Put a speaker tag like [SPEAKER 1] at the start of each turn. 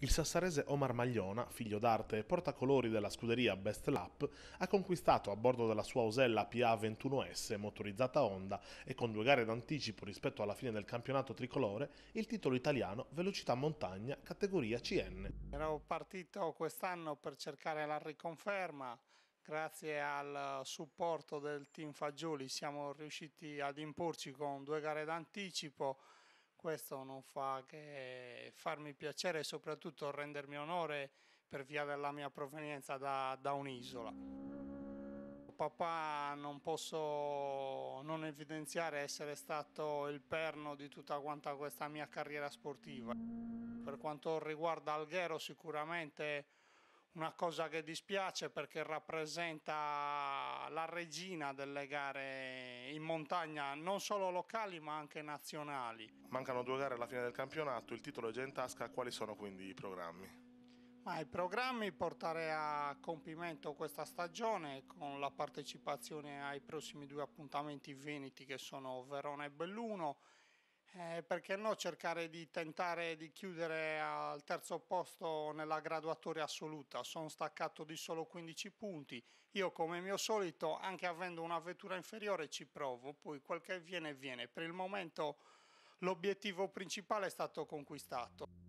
[SPEAKER 1] il sassarese Omar Magliona, figlio d'arte e portacolori della scuderia Best Lap, ha conquistato a bordo della sua Osella PA21S motorizzata Honda e con due gare d'anticipo rispetto alla fine del campionato tricolore il titolo italiano velocità montagna categoria CN.
[SPEAKER 2] Ero partito quest'anno per cercare la riconferma. Grazie al supporto del team Fagioli siamo riusciti ad imporci con due gare d'anticipo questo non fa che farmi piacere e soprattutto rendermi onore per via della mia provenienza da, da un'isola. Papà non posso non evidenziare essere stato il perno di tutta quanta questa mia carriera sportiva. Per quanto riguarda Alghero sicuramente una cosa che dispiace perché rappresenta la regina delle gare in montagna, non solo locali ma anche nazionali.
[SPEAKER 1] Mancano due gare alla fine del campionato, il titolo è già in tasca, quali sono quindi i programmi?
[SPEAKER 2] Ma i programmi portare a compimento questa stagione con la partecipazione ai prossimi due appuntamenti veneti che sono Verona e Belluno eh, perché no cercare di tentare di chiudere al terzo posto nella graduatoria assoluta? Sono staccato di solo 15 punti. Io, come mio solito, anche avendo una vettura inferiore, ci provo. Poi quel che viene, viene. Per il momento l'obiettivo principale è stato conquistato.